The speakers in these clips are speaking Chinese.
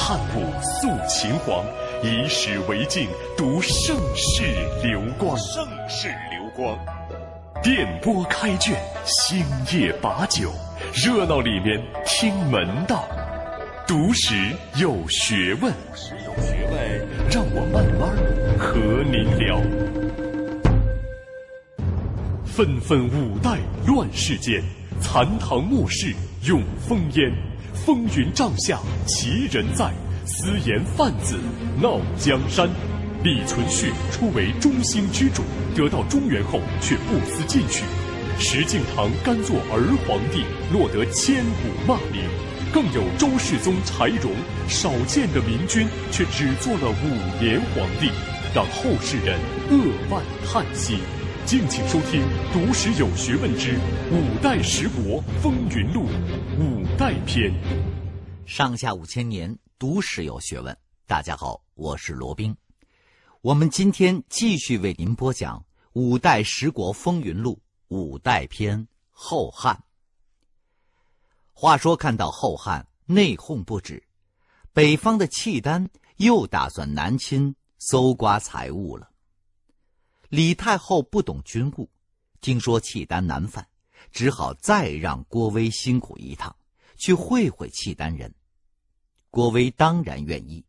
汉武肃秦皇，以史为镜，读盛世流光。盛世流光，电波开卷，星夜把酒，热闹里面听门道，读史有学问。读史有学问，让我慢慢和您聊。纷纷五代乱世间，残唐末世永烽烟。风云帐下奇人，在，私盐贩子闹江山。李存勖初为中兴之主，得到中原后却不思进取。石敬瑭甘做儿皇帝，落得千古骂名。更有周世宗柴荣，少见的明君，却只做了五年皇帝，让后世人扼腕叹息。敬请收听《读史有学问之五代十国风云录·五代篇》。上下五千年，读史有学问。大家好，我是罗宾。我们今天继续为您播讲《五代十国风云录·五代篇·后汉》。话说，看到后汉内讧不止，北方的契丹又打算南侵，搜刮财物了。李太后不懂军务，听说契丹难犯，只好再让郭威辛苦一趟，去会会契丹人。郭威当然愿意，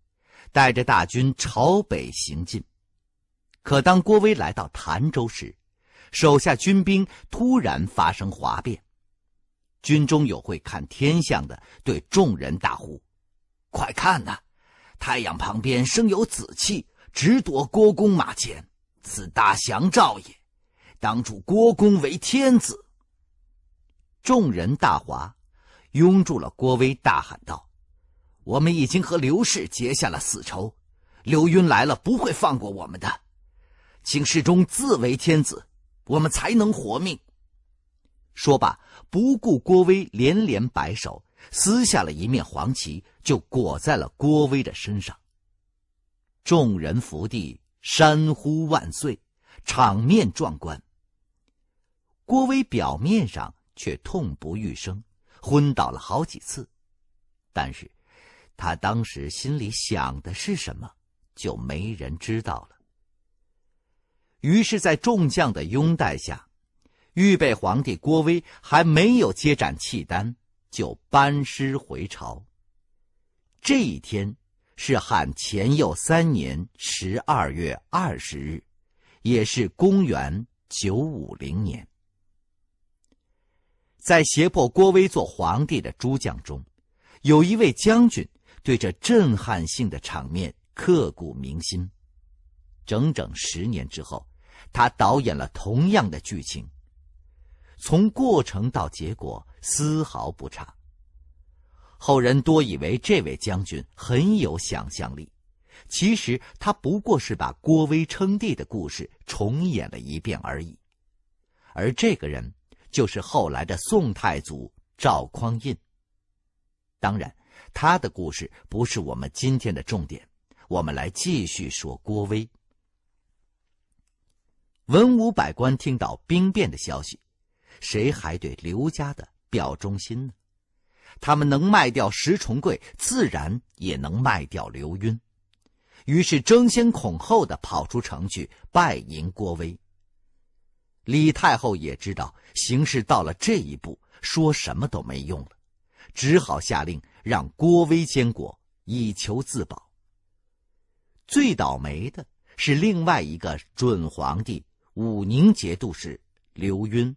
带着大军朝北行进。可当郭威来到潭州时，手下军兵突然发生哗变。军中有会看天象的，对众人大呼：“快看呐，太阳旁边生有紫气，直夺郭公马前。”此大祥兆也，当主郭公为天子。众人大哗，拥住了郭威，大喊道：“我们已经和刘氏结下了死仇，刘赟来了不会放过我们的，请世忠自为天子，我们才能活命。”说罢，不顾郭威连连摆手，撕下了一面黄旗，就裹在了郭威的身上。众人伏地。山呼万岁，场面壮观。郭威表面上却痛不欲生，昏倒了好几次。但是，他当时心里想的是什么，就没人知道了。于是，在众将的拥戴下，预备皇帝郭威还没有接斩契丹，就班师回朝。这一天。是汉前佑三年十二月二十日，也是公元九五零年。在胁迫郭威做皇帝的诸将中，有一位将军对这震撼性的场面刻骨铭心。整整十年之后，他导演了同样的剧情，从过程到结果丝毫不差。后人多以为这位将军很有想象力，其实他不过是把郭威称帝的故事重演了一遍而已，而这个人就是后来的宋太祖赵匡胤。当然，他的故事不是我们今天的重点，我们来继续说郭威。文武百官听到兵变的消息，谁还对刘家的表忠心呢？他们能卖掉石重贵，自然也能卖掉刘渊，于是争先恐后的跑出城去拜迎郭威。李太后也知道形势到了这一步，说什么都没用了，只好下令让郭威监国，以求自保。最倒霉的是另外一个准皇帝武宁节度使刘渊，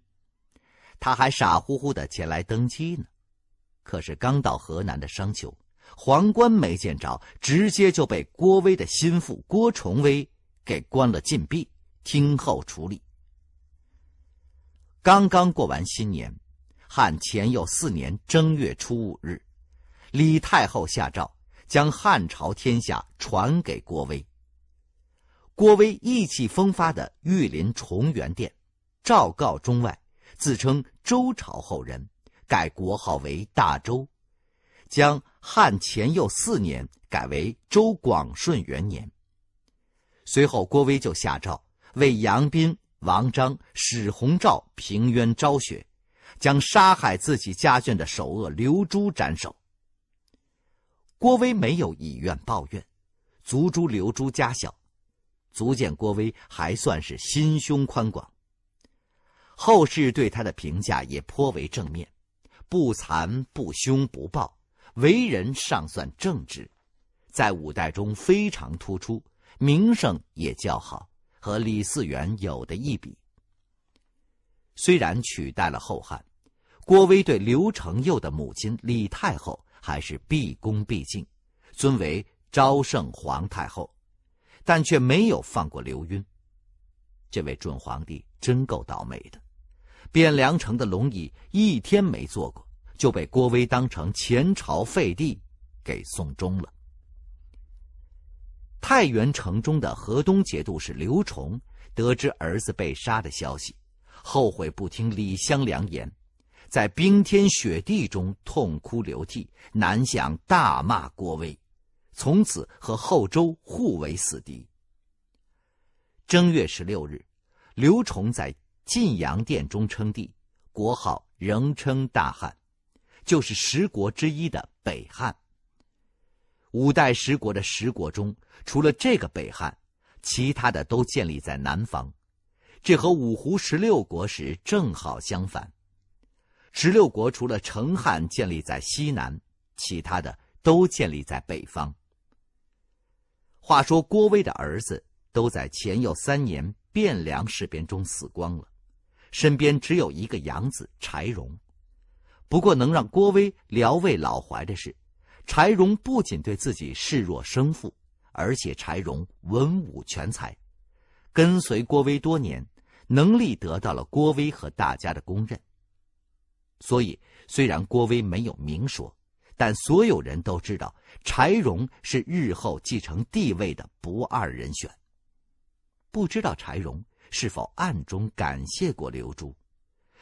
他还傻乎乎的前来登基呢。可是刚到河南的商丘，皇冠没见着，直接就被郭威的心腹郭崇威给关了禁闭，听候处理。刚刚过完新年，汉乾佑四年正月初五日，李太后下诏将汉朝天下传给郭威。郭威意气风发的御临崇元殿，昭告中外，自称周朝后人。改国号为大周，将汉前佑四年改为周广顺元年。随后，郭威就下诏为杨斌、王章、史弘肇平冤昭雪，将杀害自己家眷的首恶刘珠斩首。郭威没有以怨报怨，族诛刘珠家小，足见郭威还算是心胸宽广。后世对他的评价也颇为正面。不残不凶不暴，为人尚算正直，在五代中非常突出，名声也较好，和李嗣源有的一比。虽然取代了后汉，郭威对刘承佑的母亲李太后还是毕恭毕敬，尊为昭圣皇太后，但却没有放过刘赟，这位准皇帝真够倒霉的。汴梁城的龙椅一天没坐过，就被郭威当成前朝废帝给送终了。太原城中的河东节度使刘崇得知儿子被杀的消息，后悔不听李湘良言，在冰天雪地中痛哭流涕，南向大骂郭威，从此和后周互为死敌。正月十六日，刘崇在。晋阳殿中称帝，国号仍称大汉，就是十国之一的北汉。五代十国的十国中，除了这个北汉，其他的都建立在南方，这和五胡十六国时正好相反。十六国除了成汉建立在西南，其他的都建立在北方。话说郭威的儿子都在前有三年汴梁事变中死光了。身边只有一个养子柴荣，不过能让郭威聊慰老怀的是，柴荣不仅对自己视若生父，而且柴荣文武全才，跟随郭威多年，能力得到了郭威和大家的公认。所以，虽然郭威没有明说，但所有人都知道柴荣是日后继承帝位的不二人选。不知道柴荣。是否暗中感谢过刘珠？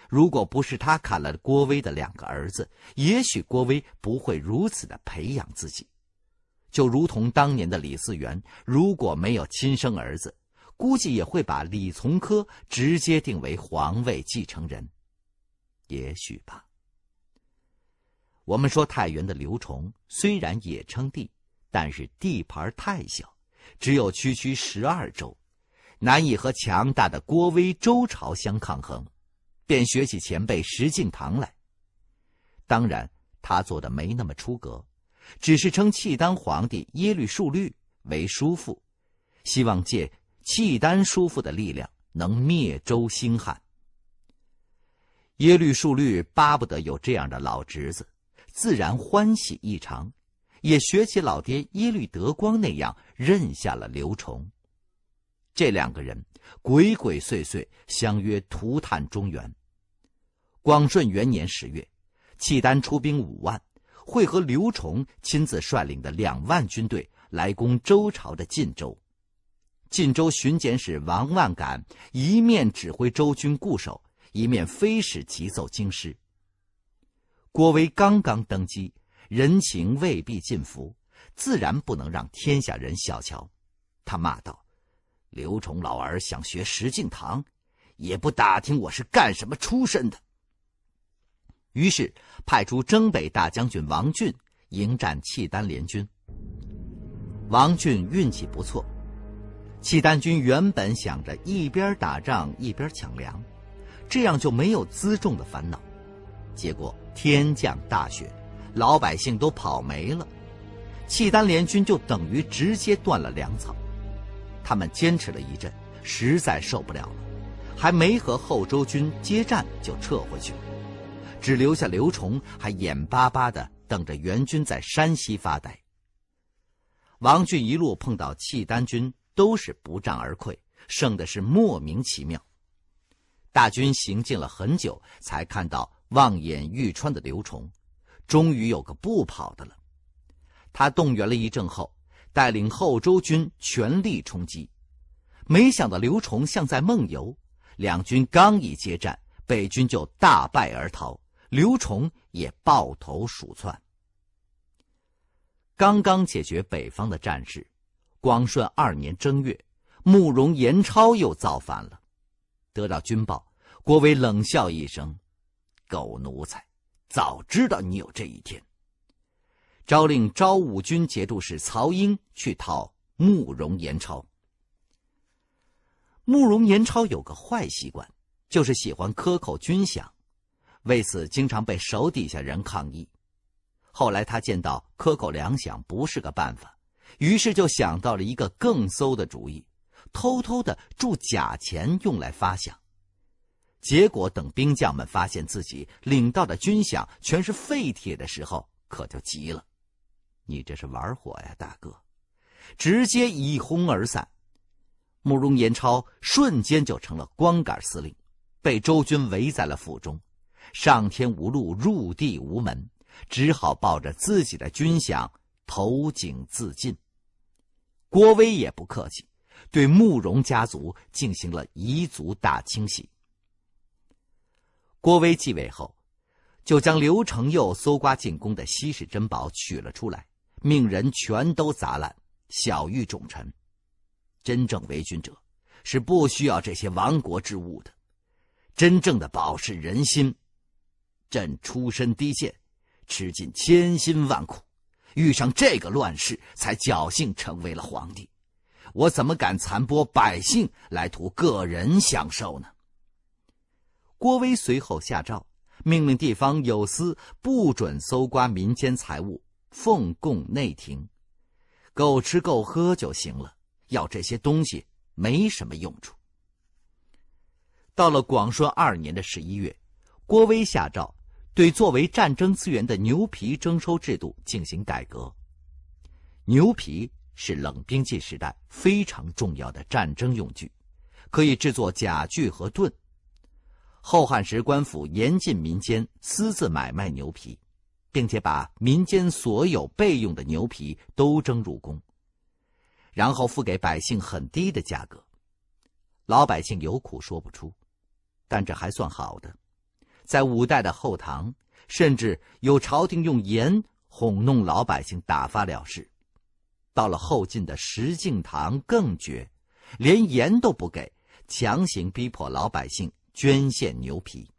如果不是他砍了郭威的两个儿子，也许郭威不会如此的培养自己。就如同当年的李嗣源，如果没有亲生儿子，估计也会把李从珂直接定为皇位继承人。也许吧。我们说太原的刘崇虽然也称帝，但是地盘太小，只有区区十二州。难以和强大的郭威周朝相抗衡，便学起前辈石敬瑭来。当然，他做的没那么出格，只是称契丹皇帝耶律树律为叔父，希望借契丹叔父的力量能灭周兴汉。耶律树律巴不得有这样的老侄子，自然欢喜异常，也学起老爹耶律德光那样认下了刘崇。这两个人鬼鬼祟祟，相约图探中原。广顺元年十月，契丹出兵五万，会合刘崇亲自率领的两万军队来攻周朝的晋州。晋州巡检使王万感一面指挥周军固守，一面飞使急奏京师。郭威刚刚登基，人情未必尽服，自然不能让天下人小瞧。他骂道。刘崇老儿想学石敬瑭，也不打听我是干什么出身的。于是派出征北大将军王俊迎战契丹联军。王俊运气不错，契丹军原本想着一边打仗一边抢粮，这样就没有辎重的烦恼。结果天降大雪，老百姓都跑没了，契丹联军就等于直接断了粮草。他们坚持了一阵，实在受不了了，还没和后周军接战就撤回去了，只留下刘崇还眼巴巴地等着援军在山西发呆。王俊一路碰到契丹军，都是不战而溃，胜的是莫名其妙。大军行进了很久，才看到望眼欲穿的刘崇，终于有个不跑的了。他动员了一阵后。带领后周军全力冲击，没想到刘崇像在梦游，两军刚一接战，北军就大败而逃，刘崇也抱头鼠窜。刚刚解决北方的战事，光顺二年正月，慕容延超又造反了。得到军报，郭威冷笑一声：“狗奴才，早知道你有这一天。”诏令昭武军节度使曹英去讨慕容延超。慕容延超有个坏习惯，就是喜欢克扣军饷，为此经常被手底下人抗议。后来他见到克扣粮饷不是个办法，于是就想到了一个更馊的主意，偷偷的铸假钱用来发饷。结果等兵将们发现自己领到的军饷全是废铁的时候，可就急了。你这是玩火呀，大哥！直接一哄而散，慕容延超瞬间就成了光杆司令，被周军围在了府中，上天无路，入地无门，只好抱着自己的军饷投井自尽。郭威也不客气，对慕容家族进行了彝族大清洗。郭威继位后，就将刘承佑搜刮进宫的稀世珍宝取了出来。命人全都砸烂，小玉重臣，真正为君者是不需要这些亡国之物的。真正的保释人心，朕出身低贱，吃尽千辛万苦，遇上这个乱世才侥幸成为了皇帝。我怎么敢残剥百姓来图个人享受呢？郭威随后下诏，命令地方有司不准搜刮民间财物。奉贡内廷，够吃够喝就行了，要这些东西没什么用处。到了广顺二年的十一月，郭威下诏对作为战争资源的牛皮征收制度进行改革。牛皮是冷兵器时代非常重要的战争用具，可以制作甲具和盾。后汉时，官府严禁民间私自买卖牛皮。并且把民间所有备用的牛皮都征入宫，然后付给百姓很低的价格，老百姓有苦说不出。但这还算好的，在五代的后唐，甚至有朝廷用盐哄弄老百姓，打发了事。到了后晋的石敬瑭更绝，连盐都不给，强行逼迫老百姓捐献牛皮。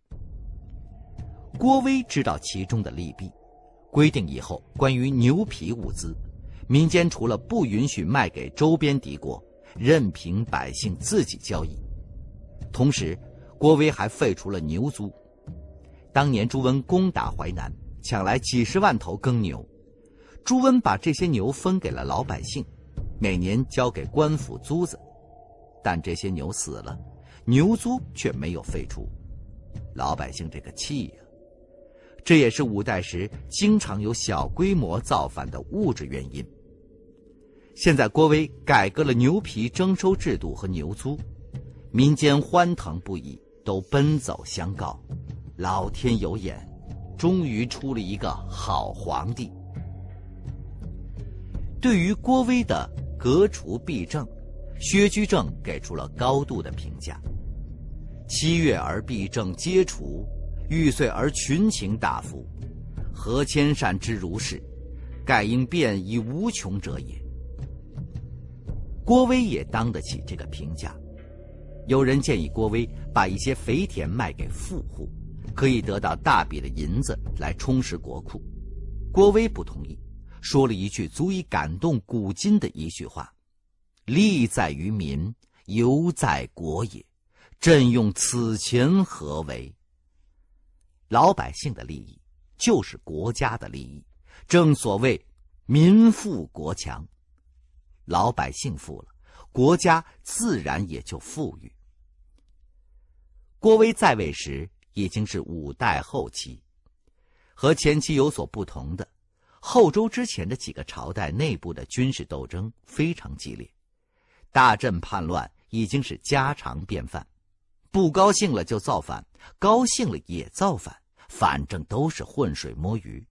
郭威知道其中的利弊。规定以后，关于牛皮物资，民间除了不允许卖给周边敌国，任凭百姓自己交易。同时，郭威还废除了牛租。当年朱温攻打淮南，抢来几十万头耕牛，朱温把这些牛分给了老百姓，每年交给官府租子。但这些牛死了，牛租却没有废除，老百姓这个气呀！这也是五代时经常有小规模造反的物质原因。现在郭威改革了牛皮征收制度和牛租，民间欢腾不已，都奔走相告：“老天有眼，终于出了一个好皇帝。”对于郭威的革除弊政，薛居正给出了高度的评价：“七月而弊政皆除。”玉碎而群情大服，何千善之如是，盖因变以无穷者也。郭威也当得起这个评价。有人建议郭威把一些肥田卖给富户，可以得到大笔的银子来充实国库。郭威不同意，说了一句足以感动古今的一句话：“利在于民，犹在国也。朕用此钱何为？”老百姓的利益就是国家的利益，正所谓“民富国强”，老百姓富了，国家自然也就富裕。郭威在位时已经是五代后期，和前期有所不同。的后周之前的几个朝代，内部的军事斗争非常激烈，大镇叛乱已经是家常便饭，不高兴了就造反，高兴了也造反。反正都是浑水摸鱼。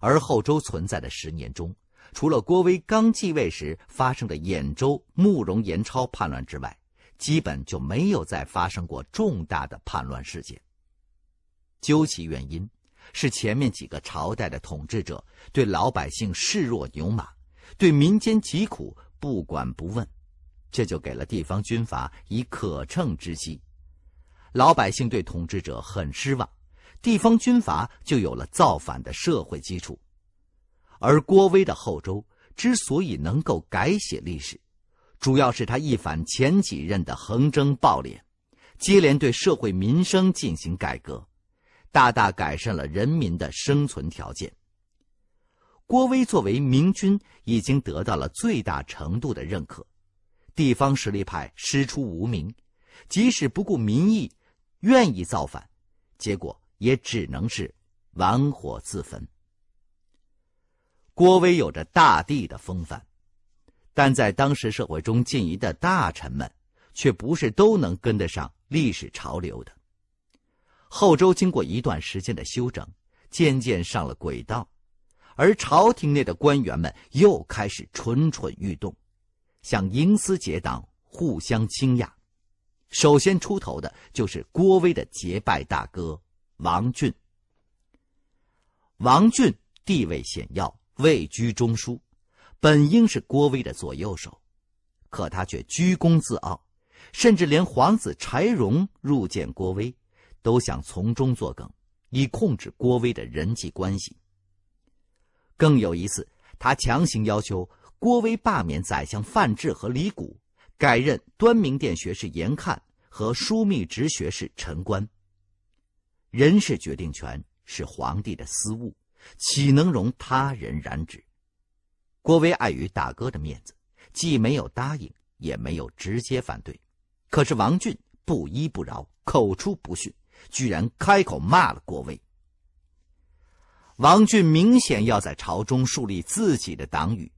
而后周存在的十年中，除了郭威刚继位时发生的兖州慕容延超叛乱之外，基本就没有再发生过重大的叛乱事件。究其原因，是前面几个朝代的统治者对老百姓视若牛马，对民间疾苦不管不问，这就给了地方军阀以可乘之机。老百姓对统治者很失望。地方军阀就有了造反的社会基础，而郭威的后周之所以能够改写历史，主要是他一反前几任的横征暴敛，接连对社会民生进行改革，大大改善了人民的生存条件。郭威作为明君，已经得到了最大程度的认可，地方实力派师出无名，即使不顾民意，愿意造反，结果。也只能是玩火自焚。郭威有着大帝的风范，但在当时社会中，进一的大臣们却不是都能跟得上历史潮流的。后周经过一段时间的修整，渐渐上了轨道，而朝廷内的官员们又开始蠢蠢欲动，想营私结党，互相倾轧。首先出头的就是郭威的结拜大哥。王俊，王俊地位显要，位居中枢，本应是郭威的左右手，可他却居功自傲，甚至连皇子柴荣入见郭威，都想从中作梗，以控制郭威的人际关系。更有一次，他强行要求郭威罢免宰相范质和李谷，改任端明殿学士严看和枢密直学士陈官。人事决定权是皇帝的私务，岂能容他人染指？郭威碍于大哥的面子，既没有答应，也没有直接反对。可是王俊不依不饶，口出不逊，居然开口骂了郭威。王俊明显要在朝中树立自己的党羽，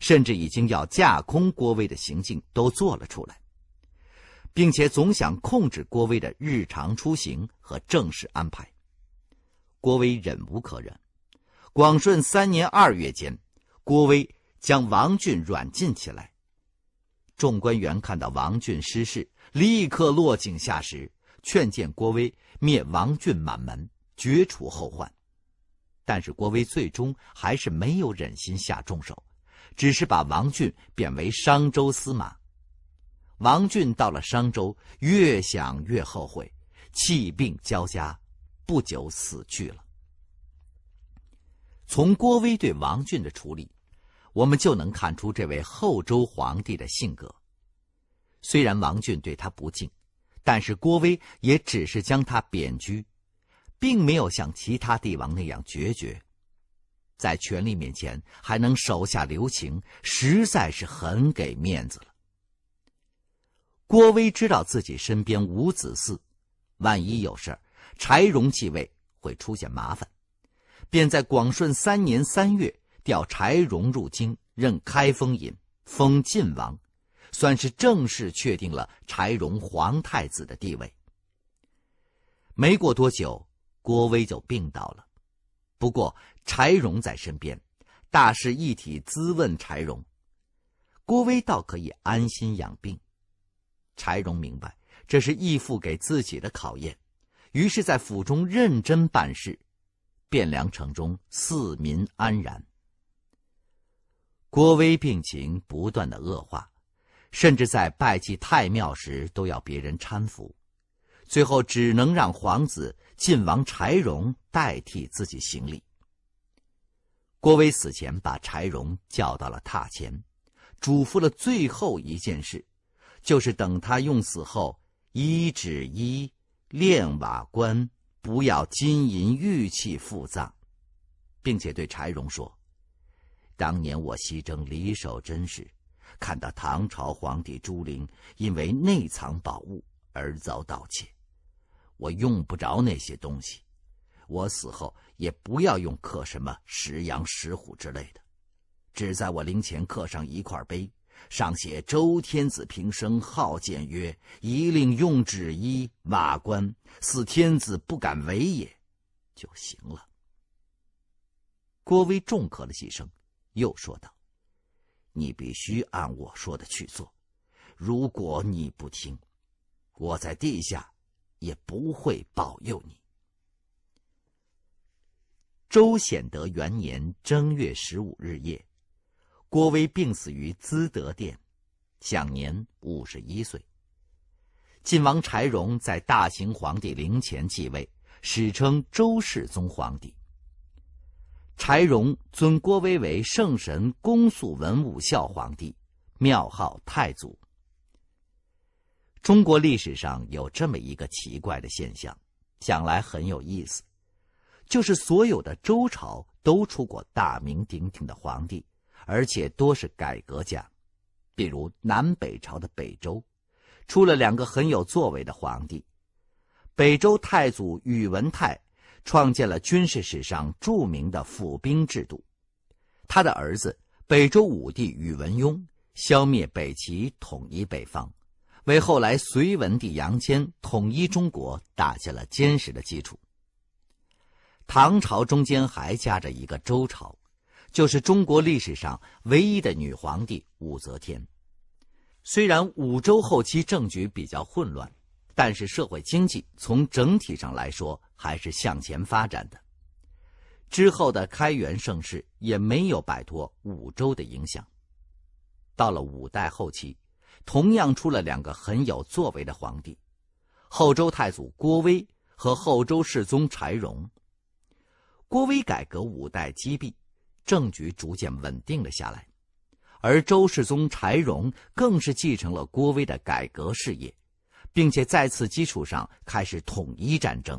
甚至已经要架空郭威的行径都做了出来。并且总想控制郭威的日常出行和正式安排。郭威忍无可忍，广顺三年二月间，郭威将王俊软禁起来。众官员看到王俊失势，立刻落井下石，劝谏郭威灭王俊满门，绝除后患。但是郭威最终还是没有忍心下重手，只是把王俊贬为商州司马。王俊到了商州，越想越后悔，气病交加，不久死去了。从郭威对王俊的处理，我们就能看出这位后周皇帝的性格。虽然王俊对他不敬，但是郭威也只是将他贬居，并没有像其他帝王那样决绝。在权力面前还能手下留情，实在是很给面子了。郭威知道自己身边无子嗣，万一有事柴荣继位会出现麻烦，便在广顺三年三月调柴荣入京，任开封尹，封晋王，算是正式确定了柴荣皇太子的地位。没过多久，郭威就病倒了，不过柴荣在身边，大事一体，咨问柴荣，郭威倒可以安心养病。柴荣明白这是义父给自己的考验，于是，在府中认真办事。汴梁城中，四民安然。郭威病情不断的恶化，甚至在拜祭太庙时都要别人搀扶，最后只能让皇子晋王柴荣代替自己行礼。郭威死前把柴荣叫到了榻前，嘱咐了最后一件事。就是等他用死后，一指一炼瓦棺，不要金银玉器附葬，并且对柴荣说：“当年我西征李守贞时，看到唐朝皇帝朱陵因为内藏宝物而遭盗窃，我用不着那些东西，我死后也不要用刻什么石羊石虎之类的，只在我灵前刻上一块碑。”上写周天子平生好谏曰：“宜令用纸衣马官，似天子不敢违也，就行了。郭威重咳了几声，又说道：“你必须按我说的去做，如果你不听，我在地下也不会保佑你。”周显德元年正月十五日夜。郭威病死于资德殿，享年五十一岁。晋王柴荣在大行皇帝陵前继位，史称周世宗皇帝。柴荣尊郭威为圣神公肃文武孝皇帝，庙号太祖。中国历史上有这么一个奇怪的现象，想来很有意思，就是所有的周朝都出过大名鼎鼎的皇帝。而且多是改革家，比如南北朝的北周，出了两个很有作为的皇帝。北周太祖宇文泰创建了军事史上著名的府兵制度，他的儿子北周武帝宇文邕消灭北齐，统一北方，为后来隋文帝杨坚统一中国打下了坚实的基础。唐朝中间还夹着一个周朝。就是中国历史上唯一的女皇帝武则天。虽然五周后期政局比较混乱，但是社会经济从整体上来说还是向前发展的。之后的开元盛世也没有摆脱五周的影响。到了五代后期，同样出了两个很有作为的皇帝：后周太祖郭威和后周世宗柴荣。郭威改革五代积弊。政局逐渐稳定了下来，而周世宗柴荣更是继承了郭威的改革事业，并且在此基础上开始统一战争，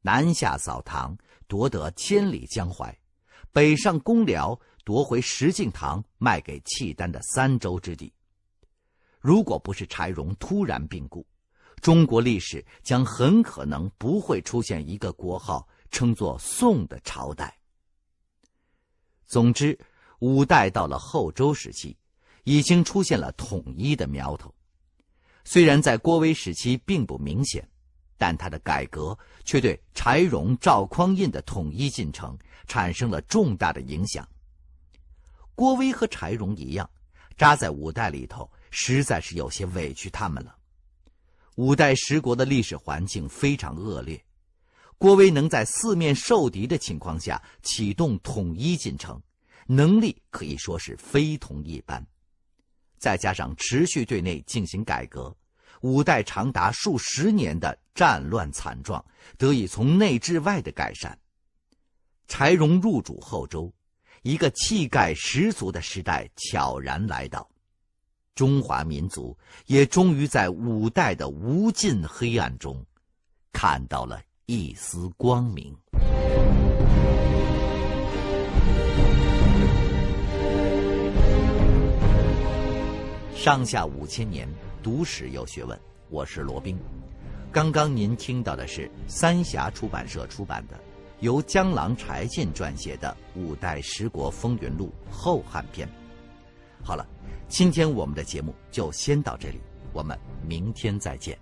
南下扫唐，夺得千里江淮；北上攻辽，夺回石敬瑭卖给契丹的三州之地。如果不是柴荣突然病故，中国历史将很可能不会出现一个国号称作宋的朝代。总之，五代到了后周时期，已经出现了统一的苗头。虽然在郭威时期并不明显，但他的改革却对柴荣、赵匡胤的统一进程产生了重大的影响。郭威和柴荣一样，扎在五代里头，实在是有些委屈他们了。五代十国的历史环境非常恶劣。郭威能在四面受敌的情况下启动统一进程，能力可以说是非同一般。再加上持续对内进行改革，五代长达数十年的战乱惨状得以从内至外的改善。柴荣入主后周，一个气概十足的时代悄然来到，中华民族也终于在五代的无尽黑暗中看到了。一丝光明。上下五千年，读史有学问。我是罗宾。刚刚您听到的是三峡出版社出版的，由江郎柴进撰写的《五代十国风云录·后汉篇》。好了，今天我们的节目就先到这里，我们明天再见。